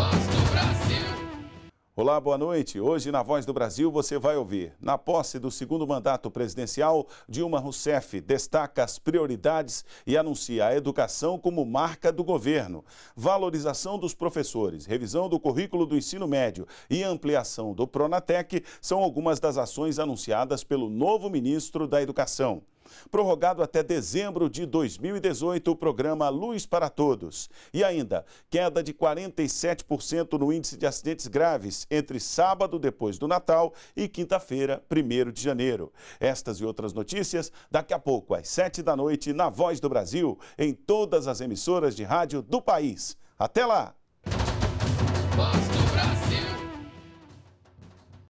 Voz do Brasil. Olá, boa noite. Hoje na Voz do Brasil você vai ouvir. Na posse do segundo mandato presidencial, Dilma Rousseff destaca as prioridades e anuncia a educação como marca do governo. Valorização dos professores, revisão do currículo do ensino médio e ampliação do Pronatec são algumas das ações anunciadas pelo novo ministro da Educação prorrogado até dezembro de 2018 o programa Luz para Todos. E ainda, queda de 47% no índice de acidentes graves entre sábado, depois do Natal, e quinta-feira, 1 de janeiro. Estas e outras notícias daqui a pouco, às 7 da noite, na Voz do Brasil, em todas as emissoras de rádio do país. Até lá! Nossa.